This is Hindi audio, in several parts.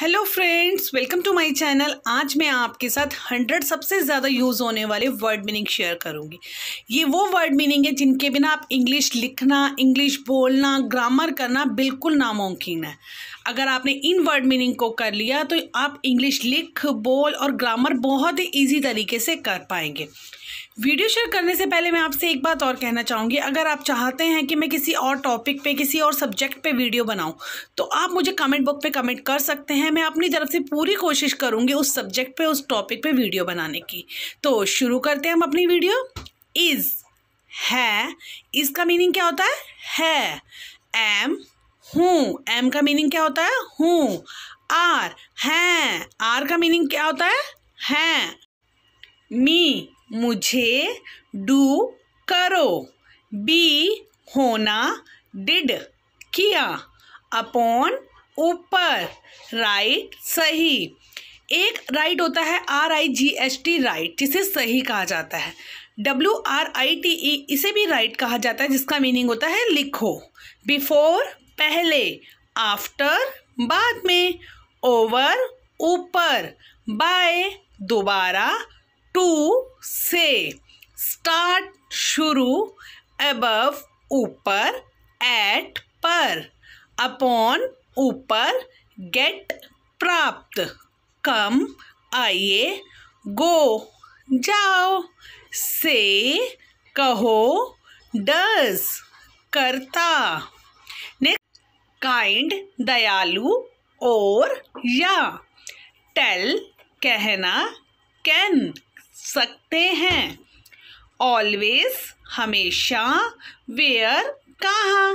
hello friends welcome to my channel आज मैं आपके साथ हंड्रेड सबसे ज़्यादा यूज़ होने वाले वर्ड मीनिंग शेयर करूंगी ये वो वर्ड मीनिंग है जिनके बिना आप इंग्लिश लिखना इंग्लिश बोलना ग्रामर करना बिल्कुल नामुमकिन है अगर आपने इन वर्ड मीनिंग को कर लिया तो आप इंग्लिश लिख बोल और ग्रामर बहुत ही ईजी तरीके से कर पाएंगे वीडियो शेयर करने से पहले मैं आपसे एक बात और कहना चाहूँगी अगर आप चाहते हैं कि मैं किसी और टॉपिक पे किसी और सब्जेक्ट पे वीडियो बनाऊँ तो आप मुझे कमेंट बॉक्स पे कमेंट कर सकते हैं मैं अपनी तरफ से पूरी कोशिश करूँगी उस सब्जेक्ट पे उस टॉपिक पे वीडियो बनाने की तो शुरू करते हैं हम अपनी वीडियो इज़ है इसका मीनिंग क्या होता है है एम हूँ एम का मीनिंग क्या होता है हूँ आर हैं आर का मीनिंग क्या होता है हैं मी मुझे डू करो बी होना डिड किया अपॉन ऊपर राइट सही एक राइट होता है R I G S T right जिसे सही कहा जाता है W R I T E इसे भी राइट कहा जाता है जिसका मीनिंग होता है लिखो बिफोर पहले आफ्टर बाद में ओवर ऊपर बाय दोबारा टू से स्टार्ट शुरू अबव ऊपर एट पर अपॉन ऊपर गेट प्राप्त कम आइए गो जाओ से कहो डज करता काइंड दयालु और या टेल कहना कैन सकते हैं ऑलवेज हमेशा वेयर कहाँ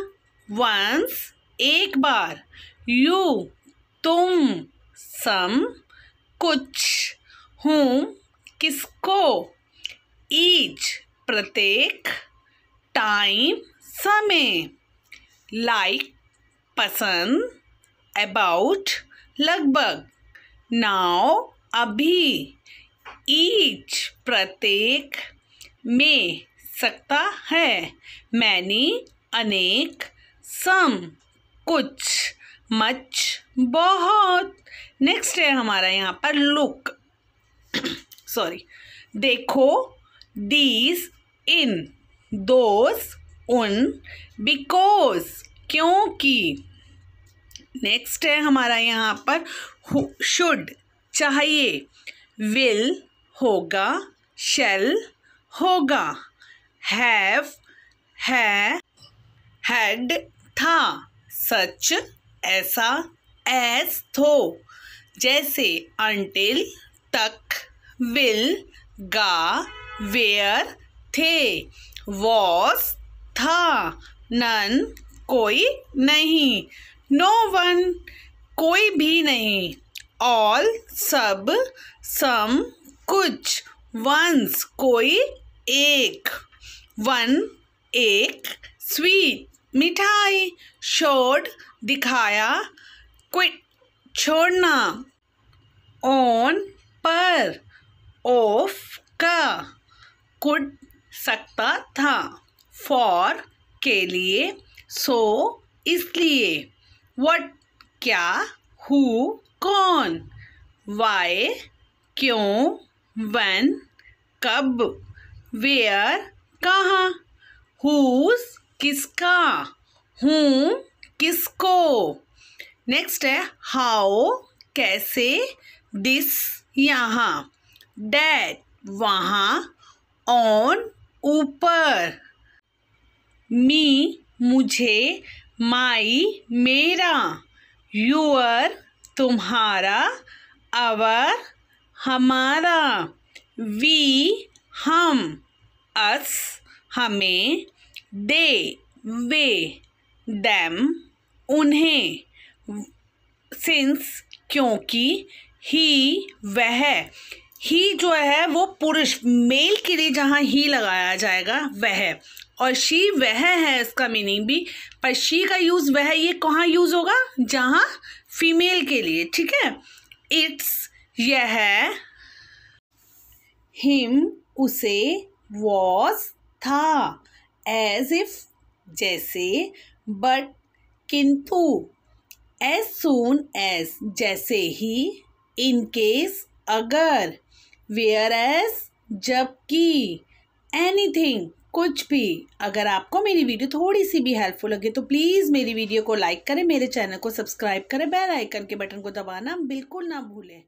वंस एक बार यू तुम सम कुछ हूँ किसको ईच प्रत्येक टाइम समय लाइक पसंद अबाउट लगभग नाव अभी ईच प्रत्येक में सकता है मैनी अनेक सम कुछ मच बहुत नेक्स्ट है हमारा यहाँ पर लुक सॉरी देखो दीज इन दोज उन बिकॉज क्योंकि नेक्स्ट है हमारा यहाँ पर शुड चाहिए विल होगा शेल होगा हैव है हैड था सच ऐसा एस थो जैसे अंटिल तक विल गा वेयर थे वॉस था नन कोई नहीं नो वन कोई भी नहीं ऑल सब सम कुछ वंस कोई एक वन एक स्वीट मिठाई शोड दिखाया क्विट छोड़ना ऑन पर ऑफ का कुड सकता था फॉर के लिए सो so, इसलिए वट क्या हु कौन वाई क्यों वन कब वेयर कहाँ हुज किसका हूँ किसको नेक्स्ट है हाउ कैसे दिस यहाँ डैट वहाँ ऑन ऊपर मी मुझे माई मेरा यूअर तुम्हारा अवर हमारा वी हम अस हमें दे वे डैम उन्हें सिंस क्योंकि ही वह ही जो है वो पुरुष मेल के लिए जहाँ ही लगाया जाएगा वह और शी वह है इसका मीनिंग भी पर शी का यूज़ वह ये कहाँ यूज़ होगा जहाँ फीमेल के लिए ठीक है इट्स यह हिम उसे वॉज था एज इफ जैसे बट किंतु एज सून एज जैसे ही इन केस अगर वेयर एज जबकि थिंग कुछ भी अगर आपको मेरी वीडियो थोड़ी सी भी हेल्पफुल लगे तो प्लीज़ मेरी वीडियो को लाइक करें मेरे चैनल को सब्सक्राइब करें बेल आइकन के बटन को दबाना बिल्कुल ना भूलें